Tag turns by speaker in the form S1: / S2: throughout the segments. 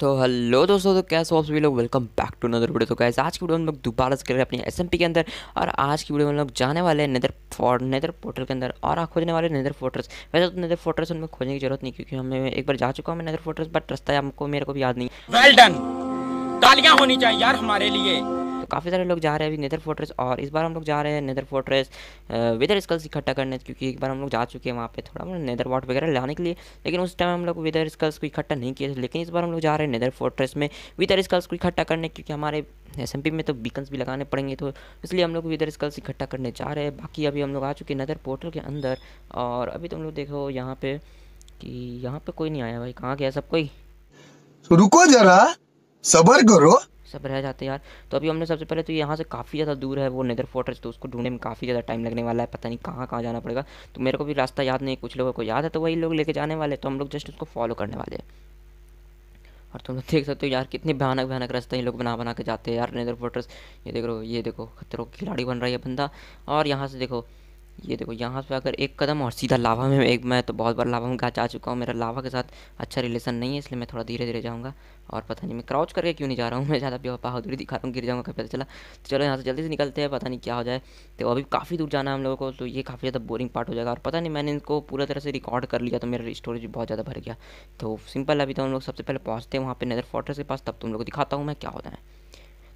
S1: तो हेलो दोस्तों तो कैसे हो आप सभी लोग welcome back to another video तो कैसे आज की वीडियो में लोग दोबारा से कर रहे हैं अपनी एस के अंदर और आज की वीडियो में लोग जाने वाले हैं नदर फॉर नदर पोर्टल के अंदर और आप खोजने वाले नदर फोटर्स वैसे तो नदर फोटर्स उनमें खोजने की जरूरत नहीं क्योंकि हमें एक बार जा चुका हूँ मैं नदर फोटर्स बट रस्ता है आपको मेरे को भी याद नहीं वेल डन तालियाँ होनी चाहिए यार हमारे लिए काफ़ी सारे लोग जा रहे हैं अभी नेदर फोर्ट्रेस और इस बार हम लोग जा रहे हैं नेदर फोर्ट्रेस वेदर स्कल्स इकट्ठा करने क्योंकि एक बार हम लोग जा चुके हैं वहाँ पे थोड़ा मतलब नेदर वाट वगैरह लाने के लिए लेकिन उस टाइम हम लोग वेदर स्कल्स को इकट्ठा नहीं किए थे लेकिन इस बार हम लोग जा रहे हैं नेदर फोर्ट्रेस में वेदर स्कल्स को इकट्ठा करने क्योंकि हमारे एस में तो बीकन्स भी लगाने पड़ेंगे तो इसलिए हम लोग वेदर स्कल्स इकट्ठा करने जा रहे हैं बाकी अभी हम लोग आ चुके हैं नेदर पोर्टल के अंदर और अभी तुम लोग देखो यहाँ पे कि यहाँ पे कोई नहीं आया भाई कहाँ गया सब कोई रुको जरा सबर करो सब रह जाते हैं यार तो अभी हमने सबसे पहले तो यहाँ से काफ़ी ज़्यादा दूर है वो नेदर फोर्ट्रेस तो उसको ढूंढने में काफ़ी ज़्यादा टाइम लगने वाला है पता नहीं कहाँ कहाँ जाना पड़ेगा तो मेरे को भी रास्ता याद नहीं कुछ लोगों को याद है तो वही लोग लेके जाने वाले तो हम लोग जस्ट उसको फॉलो करने वाले हैं और तुम लोग देख सकते हो यार कितने भयानक भयानक रास्ते हैं लोग बना बना के जाते हैं यार नेदर फोर्ट्रेस ये देख रहे ये देखो खतरों खिलाड़ी बन रहा है बंदा और यहाँ से देखो ये देखो यहाँ पे अगर एक कदम और सीधा लावा में एक मैं तो बहुत बार लावा में गाच आ चुका हूँ मेरा लावा के साथ अच्छा रिलेशन नहीं है इसलिए मैं थोड़ा धीरे धीरे जाऊँगा और पता नहीं मैं क्राउच करके क्यों नहीं जा रहा हूँ मैं ज़्यादा बहादुरी दिखा रहा हूँ गिर जाऊँगा कभी पता चला तो चलो यहाँ से जल्दी से निकलते हैं पता नहीं क्या हो जाए तो अभी काफ़ी दूर जाना है हम लोगों को तो ये काफ़ी ज़्यादा बोरिंग पार्ट हो जाएगा और पता नहीं मैंने इनको पूरा तरह से रिकॉर्ड कर लिया तो मेरा स्टोरेज बहुत ज़्यादा भर गया तो सिंपल अभी तो हम लोग सबसे पहले पहुँचते हैं वहाँ पर नदर फोर्ट्रेस के पास तब तुम तो लोग दिखाता हूँ मैं क्या होता है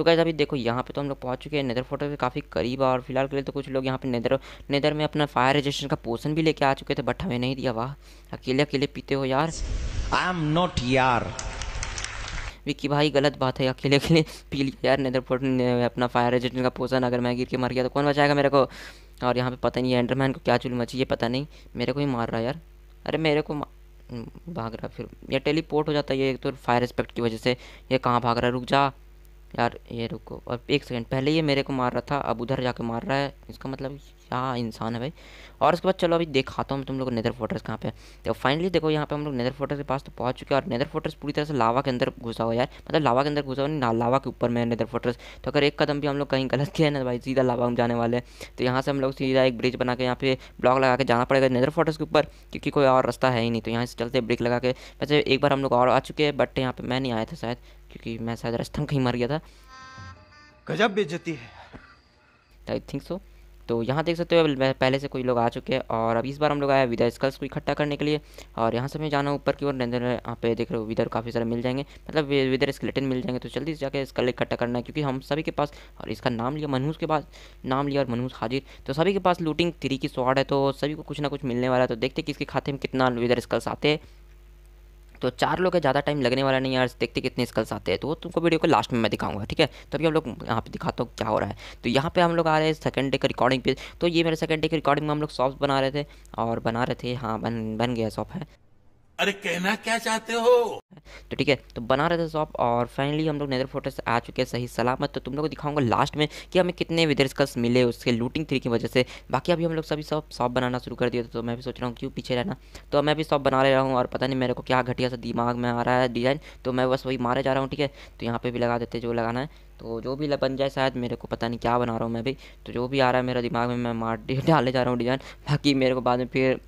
S1: तो कैसे अभी देखो यहाँ पे तो हम लोग पहुँच चुके हैं नेदर फोटो के काफ़ी करीब और फिलहाल के लिए तो कुछ लोग यहाँ पे नेदर नेदर में अपना फायर रजिस्ट्रेशन का पोर्सन भी लेके आ चुके थे बट हमें नहीं दिया वाह अकेले अकेले पीते हो यार आई एम नॉट यार विक्की भाई गलत बात है अकेले अकेले पी लिया यार नेदर फोटो ने अपना फायर रजिस्ट्रेशन का पोर्सन अगर मैं गिर के मर गया तो कौन बचाएगा मेरे को और यहाँ पे पता नहीं एंडरमैन को क्या चुल मची ये पता नहीं मेरे को ही मार रहा है यार अरे मेरे को भाग रहा फिर यह टेलीपोर्ट हो जाता है ये तो फायर रिस्पेक्ट की वजह से ये कहाँ भाग रहा है रुक जा यार ये रुको और एक सेकंड पहले ये मेरे को मार रहा था अब उधर जाके मार रहा है इसका मतलब क्या इंसान है भाई और उसके बाद चलो अभी दिखाता हूँ तुम लोग नेदर फोटर्स कहाँ पे है तो फाइनली देखो यहाँ पे हम लोग नेदर फोटर्स के पास तो पहुँच चुके हैं और नेदर फोटर्स पूरी तरह से लावा के अंदर घुसा हुआ यार मतलब लावा के अंदर घुसा हुआ ना लावा के ऊपर में नेदर फोटर्स तो अगर एक कदम भी हम लोग कहीं गलत किया है ना भाई सीधा लावा में जाने वाले हैं तो यहाँ से हम लोग सीधा एक ब्रिज बना के यहाँ पे ब्लॉक लगा के जाना पड़ेगा नेदर फोटर्स के ऊपर क्योंकि कोई और रास्ता है ही नहीं तो यहाँ से चलते ब्रेक लगा के वैसे एक बार हम लोग और आ चुके हैं बट यहाँ पर मैं नहीं आया था शायद क्योंकि मैं शायद राजस्थान कहीं मर गया था गजब बेचती है आई थिंक सो तो यहाँ देख सकते हो पहले से कोई लोग आ चुके हैं और अब इस बार हम लोग आए विदर स्कल्स को इकट्ठा करने के लिए और यहाँ से मैं जाना ऊपर की ओर नंदन यहाँ पे देख रहे हो विदर काफ़ी सारे मिल जाएंगे मतलब विदर स्केलेटन मिल जाएंगे तो जल्दी से जाकर स्कल इकट्ठा करना है क्योंकि हम सभी के पास और इसका नाम लिया मनहूस के पास नाम लिया और मनहूस हाजिर तो सभी के पास लूटिंग थ्री की स्वाड है तो सभी को कुछ ना कुछ मिलने वाला है तो देखते किसके खाते में कितना विदर स्कल्स आते हैं तो चार लोग का ज़्यादा टाइम लगने वाला नहीं यार देखते कितने स्कल्स आते हैं तो वो तुमको वीडियो को लास्ट में मैं दिखाऊंगा ठीक है तो अभी हम लोग यहाँ पे दिखाता हूँ क्या हो रहा है तो यहाँ पे हम लोग आ रहे हैं सेकंड डे का रिकॉर्डिंग पे तो ये मेरे सेकंड डे के रिकॉर्डिंग में हम लोग सॉफ्ट बना रहे थे और बना रहे थे हाँ बन बन गया सॉफ्ट है अरे कहना क्या चाहते हो तो ठीक है तो बना रहे थे शॉप और फाइनली हम लोग नेदर फोर्ट्रेस आ चुके हैं सही सलामत तो तुम लोग को दिखाऊंगा लास्ट में कि हमें कितने विदर्स मिले उसके लूटिंग थ्री की वजह से बाकी अभी हम लोग सभी शॉप शॉप बनाना शुरू कर दिए तो मैं भी सोच रहा हूँ क्यों पीछे रहना तो मैं भी शॉप बना ले रहा हूँ और पता नहीं मेरे को क्या घटिया सा दिमाग में आ रहा है डिज़ाइन तो मैं बस वही मारे जा रहा हूँ ठीक है तो यहाँ पर भी लगा देते जो लगाना है तो जो भी बन जाए शायद मेरे को पता नहीं क्या बना रहा हूँ मैं भी तो जो भी आ रहा है मेरा दिमाग में मैं मार डाले जा रहा हूँ डिज़ाइन बाकी मेरे को बाद में फिर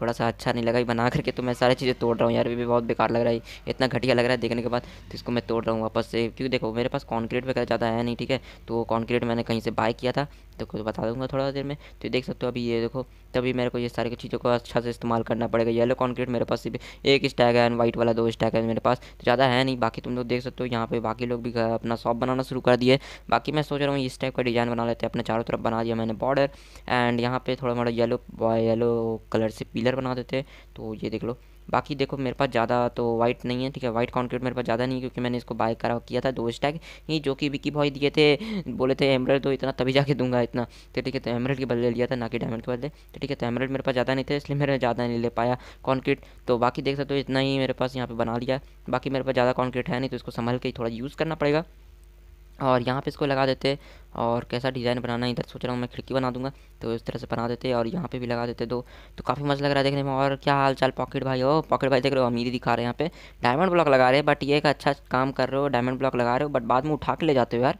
S1: थोड़ा सा अच्छा नहीं लगा बना करके तो मैं सारी चीज़ें तोड़ रहा हूँ यार भी बहुत बेकार लग रहा है इतना घटिया लग रहा है देखने के बाद तो इसको मैं तोड़ रहा हूँ वापस से क्योंकि देखो मेरे पास कॉन्क्रीट वगैरह ज़्यादा है नहीं ठीक है तो कॉन्क्रीट मैंने कहीं से बाय किया था तो कुछ बता दूंगा थोड़ा देर में तो देख सकते हो अभी ये देखो तभी मेरे को ये सारी चीज़ों को अच्छा से इस्तेमाल करना पड़ेगा येलो कॉन्क्रीट मेरे पास सिर्फ एक स्टैग है एंड वाइट वाला दो स्टैग है मेरे पास तो ज़्यादा है नहीं बाकी तुम लोग देख सकते हो यहाँ पे बाकी लोग भी अपना शॉप बनाना शुरू कर दिए बाकी मैं सोच रहा हूँ इस टाइप का डिज़ाइन बना लेते हैं अपने चारों तरफ बना दिया मैंने बॉर्डर एंड यहाँ पर थोड़ा मोड़ा येलो येलो कलर से पीला पिलर बना देते तो ये देख लो बाकी देखो मेरे पास ज़्यादा तो वाइट नहीं है ठीक है वाइट कॉन्क्रीट मेरे पास ज़्यादा नहीं क्योंकि मैंने इसको बाय करा किया था दो स्टैग ही जो कि विकी भाई दिए थे बोले थे एमरेड तो इतना तभी जाके दूंगा इतना तो ठीक है तो एमरेड के बदले लिया था ना कि डायमंड के बदले तो ठीक है तो एमरेड मेरे पास ज़्यादा नहीं थे इसलिए मैंने ज़्यादा नहीं ले पाया कॉन्क्रीट तो बाकी देख सकते हो इतना ही मेरे पास यहाँ पर बना लिया बाकी मेरे पास ज़्यादा कॉन्क्रीट है नहीं तो इसको संभल के थोड़ा यूज़ करना पड़ेगा और यहाँ पे इसको लगा देते और कैसा डिज़ाइन बनाना इधर सोच रहा हूँ मैं खिड़की बना दूंगा तो इस तरह से बना देते और यहाँ पे भी लगा देते दो तो काफ़ी मज़ा लग रहा है देखने में और क्या हाल चाल पॉकेट भाई हो पॉकेट भाई देख रहे हो अमीरी दिखा रहे हैं यहाँ पे डायमंड ब्लॉक लगा रहे हैं बट ये एक अच्छा काम कर रहे हो डायमंड ब्लॉक लगा रहे हो बट बाद में उठा के ले जाते हो यार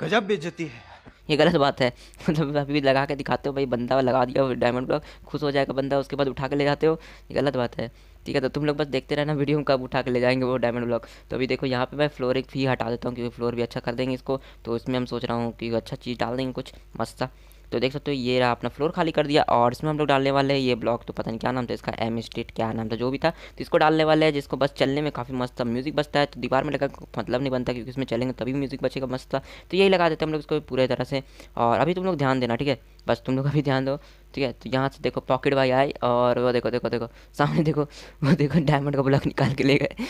S1: गजब बेचती है ये गलत बात है मतलब अभी भी लगा के दिखाते हो भाई बंदा लगा दिया डायमंड ब्लॉक खुश हो जाएगा बंदा उसके बाद उठा के ले जाते हो ये गलत बात है ठीक है तो तुम लोग बस देखते रहना वीडियो कब उठा के ले जाएंगे वो डायमंड ब्लॉक तो अभी देखो यहाँ पे मैं फ्लोर एक फी हटा देता हूँ क्योंकि फ्लोर भी अच्छा कर देंगे इसको तो इसमें हम सोच रहा हूँ कि अच्छा चीज़ डाल देंगे कुछ मस्त सा तो देख सकते हो ये रहा अपना फ्लोर खाली कर दिया और इसमें हम लोग डालने वाले हैं ये ब्लॉक तो पता नहीं क्या नाम था इसका एम स्ट्रीट क्या नाम था जो भी था तो इसको डालने वाले हैं जिसको बस चलने में काफ़ी मस्त था म्यूजिक बचता है तो दीवार में लगा मतलब नहीं बनता क्योंकि इसमें चलेंगे तभी म्यूजिक बचेगा मस्त था तो यही लगा देते हैं हम लोग इसको पूरे तरह से और अभी तुम लोग ध्यान देना ठीक है बस तुम लोग अभी ध्यान दो ठीक है तो यहाँ से देखो पॉकेट भाई आए और वो देखो देखो देखो सामने देखो वो देखो डायमंड का ब्लॉक निकाल के ले गए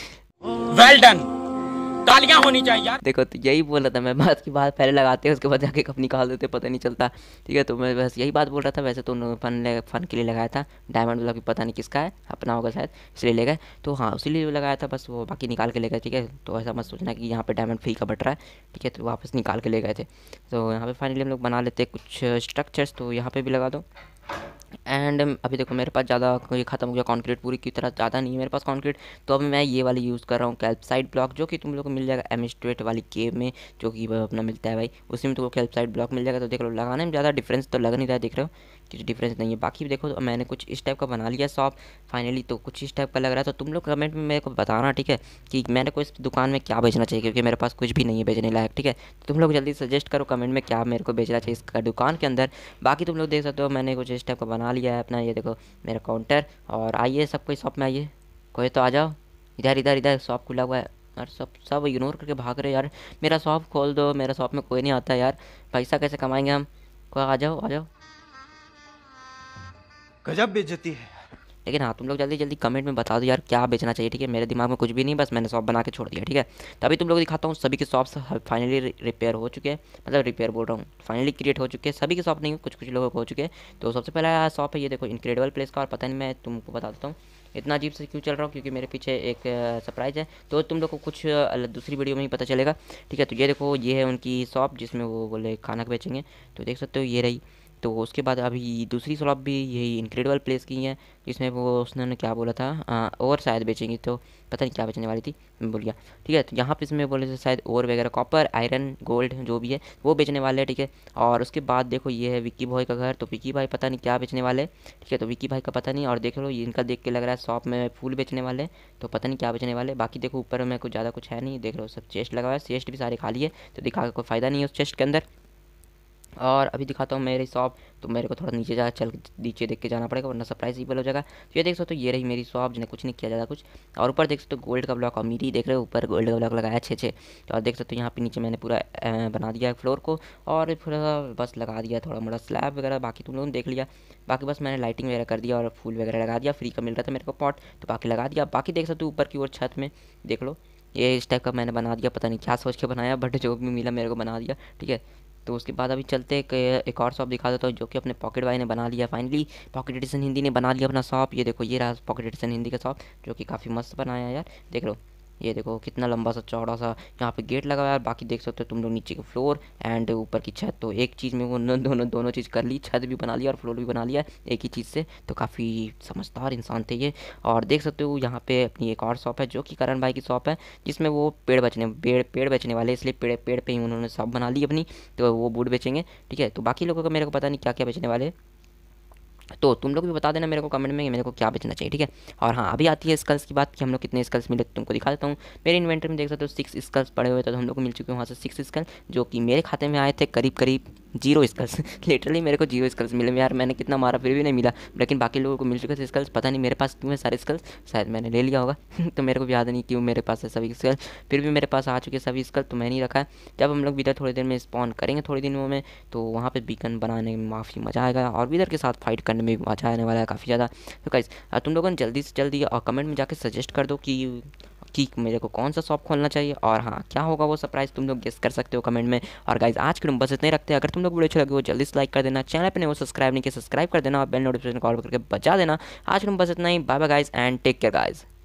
S1: वेल डन तालियां होनी चाहिए यार देखो तो यही बोल रहा था मैं बात की बात पहले लगाते हैं उसके बाद जाके कब निकाल देते पता नहीं चलता ठीक है तो मैं बस यही बात बोल रहा था वैसे तो उन्होंने फन फन के लिए लगाया था डायमंड भी पता नहीं किसका है अपना होगा शायद इसलिए ले गए तो हाँ उसी लिए लगाया था बस वो बाकी निकाल के ले गए ठीक है तो ऐसा मत सोचना कि यहाँ पर डायमंड फ्री का बट रहा है ठीक है तो वापस निकाल के ले गए थे तो यहाँ पर फाइनली हम लोग बना लेते कुछ स्ट्रक्चर्स तो यहाँ पर भी लगा दो एंड um, अभी देखो मेरे पास ज़्यादा ये ख़त्म हो गया कॉन्क्रीट पूरी की तरह ज़्यादा नहीं है मेरे पास कॉन्क्रीट तो अब मैं ये वाली यूज़ कर रहा हूँ कैल्पसाइड ब्लॉक जो कि तुम लोग को मिल जाएगा एमिस्ट्रेट वाली केव में जो कि अपना मिलता है भाई उसी में तुमको कैल्पसाइड ब्लॉक मिल जाएगा तो देख लो लगाने में ज़्यादा डिफरेंस तो लग नहीं रहा है देख रहे हो कुछ डिफरेंस नहीं है बाकी देखो तो मैंने कुछ इस टाइप का बना लिया शॉप फाइनली तो कुछ इस टाइप का लग रहा है तो तुम लोग कमेंट में मेरे को बताना ठीक है कि मैंने को इस दुकान में क्या बेचना चाहिए क्योंकि मेरे पास कुछ भी नहीं है बेचने लायक ठीक है तो तुम लोग जल्दी सजेस्ट करो कमेंट में क्या मेरे को बेचना चाहिए इसका दुकान के अंदर बाकी तुम लोग देख सकते हो मैंने कुछ इस टाइप का बना लिया है अपना ये देखो मेरा काउंटर और आइए सबको शॉप में आइए कोई तो आ जाओ इधर इधर इधर शॉप खुला हुआ है यार सब सब इग्नोर करके भाग रहे यार मेरा शॉप खोल दो मेरा शॉप में कोई नहीं आता यार पैसा कैसे कमाएंगे हम कोई आ जाओ आ जाओ गजब बेचती है लेकिन हाँ तुम लोग जल्दी जल्दी कमेंट में बता दो यार क्या बेचना चाहिए ठीक है मेरे दिमाग में कुछ भी नहीं बस मैंने शॉप बना के छोड़ दिया ठीक है तभी तुम लोग दिखाता हूँ सभी के शॉप्स फाइनली रिपेयर हो चुके हैं मतलब रिपेयर बोल रहा हूँ फाइनली क्रिएट हो चुके हैं सभी के शॉप नहीं कुछ कुछ लोगों को हो चुके हैं तो सबसे पहला शॉप है ये देखो इनक्रेडिबल प्लेस का और पता नहीं मैं तुमको बता देता हूँ इतना अजीब से क्यों चल रहा हूँ क्योंकि मेरे पीछे एक सरप्राइज़ है तो तुम लोग को कुछ दूसरी वीडियो में ही पता चलेगा ठीक है तो ये देखो ये है उनकी शॉप जिसमें वो बोले खाना बेचेंगे तो देख सकते हो ये रही तो उसके बाद अभी दूसरी शॉप भी यही इनक्रेडिबल प्लेस की है जिसमें वो उसने क्या बोला था आ, और शायद बेचेंगी तो पता नहीं क्या बेचने वाली थी बोलिया गया ठीक है तो यहाँ पे इसमें बोले थे शायद और वगैरह कॉपर आयरन गोल्ड जो भी है वो बेचने वाले हैं ठीक है ठीके? और उसके बाद देखो ये है विक्की भाई का घर तो विक्की भाई पता नहीं क्या बेचने वाले ठीक है तो विक्की भाई का पता नहीं और देख लो इनका देख के लग रहा है शॉप में फूल बेचने वाले तो पता नहीं क्या बेचने वाले बाकी देखो ऊपर में कुछ ज़्यादा कुछ है नहीं देख लो सब चेस्ट लगा हुआ है चेस्ट भी सारे खाली है तो दिखा कोई फ़ायदा नहीं है उस चेस्ट के अंदर और अभी दिखाता हूँ मेरी शॉप तो मेरे को थोड़ा नीचे जा चल नीचे देख के जाना पड़ेगा वरना सरप्राइज बल हो जाएगा तो ये देख सकते हो ये रही मेरी शॉप जिन्हें कुछ नहीं किया ज़्यादा कुछ और ऊपर देख सकते हो गोल्ड का ब्लॉक अमीरी देख रहे हो ऊपर गोल्ड का ब्लॉक लगाया अच्छे अच्छे तो और देख सकते हो यहाँ पे नीचे मैंने पूरा बना दिया है फ्लोर को और थोड़ा बस लगा दिया थोड़ा मोड़ा स्लैब वगैरह बाकी तुम लोगों ने देख लिया बाकी बस मैंने लाइटिंग वगैरह कर दिया और फूल वगैरह लगा दिया फ्री का मिल रहा था मेरे को पॉट तो बाकी लगा दिया बाकी देख सकते हो ऊपर की ओर छत में देख लो ये इस टाइप का मैंने बना दिया पता नहीं क्या सोच के बनाया बट जो भी मिला मेरे को बना दिया ठीक है तो उसके बाद अभी चलते एक और शॉप दिखा देता हूँ जो कि अपने पॉकेट भाई ने बना लिया फाइनली पॉकेट एडिसन हिंदी ने बना लिया अपना शॉप ये देखो ये रहा पॉकेट एडिसन हिंदी का शॉप जो कि काफ़ी मस्त बनाया यार देख लो ये देखो कितना लंबा सा चौड़ा सा यहाँ पे गेट लगा हुआ है बाकी देख सकते हो तुम लोग नीचे के फ्लोर एंड ऊपर की छत तो एक चीज़ में वो दोनों दोनों चीज़ कर ली छत भी बना लिया और फ्लोर भी बना लिया एक ही चीज़ से तो काफ़ी समझदार इंसान थे ये और देख सकते हो यहाँ पे अपनी एक और शॉप है जो कि करण भाई की शॉप है जिसमें वो पेड़ बचने पेड़ पेड़ बेचने वाले इसलिए पेड़ पेड़ पर ही उन्होंने शॉप बना ली अपनी तो वो बूट बेचेंगे ठीक है तो बाकी लोगों का मेरे को पता नहीं क्या क्या बेचने वाले तो तुम लोग भी बता देना मेरे को कमेंट में कि मेरे को क्या बेचना चाहिए ठीक है और हाँ अभी आती है स्कल्स की बात कि हम लोग कितने स्कल्स मिले तुमको दिखा देता हूँ मेरे इन्वेंटर में देख सकते हो सिक्स स्कल्स पड़े हुए थे तो हम लोग को मिल चुके हैं वहाँ से सिक्स स्कल जो कि मेरे खाते में आए थे करीब करीब जीरो स्कल्स लिटरली मेरे को जीरो स्कल्स मिले यार मैंने कितना मारा फिर भी नहीं मिला लेकिन बाकी लोगों को मिल चुके थे स्कल्स पता नहीं मेरे पास क्यों है सारे स्कल्स शायद मैंने ले लिया होगा तो मेरे को याद नहीं क्यों मेरे पास है सभी स्कल्स फिर भी मेरे पास आ चुके सभी स्कल तो मैंने ही रखा है जब हम लोग इधर थोड़ी देर में स्पॉन करेंगे थोड़ी दिनों में तो वहाँ पर बीकन बनाने में माफ़ी मज़ा आएगा और भी इधर के साथ फाइट करने में भी मज़ा आने वाला है काफ़ी ज़्यादा तो कैसे तुम लोगों ने जल्दी से जल्दी और कमेंट में जाकर सजेस्ट कर दो कि कि मेरे को कौन सा शॉप खोलना चाहिए और हाँ क्या होगा वो सरप्राइज तुम लोग गेस कर सकते हो कमेंट में और गाइज आज के बस इतने रखते हैं अगर तुम लोग वीडियो अच्छे लगे हो जल्दी से लाइक कर देना चैनल पर नहीं वो सब्सक्राइब नहीं किया सब्सक्राइब कर देना और बेल नोटिफिकेशन कॉल करके बचा देना आज के बस इतना ही bye bye guys and take care guys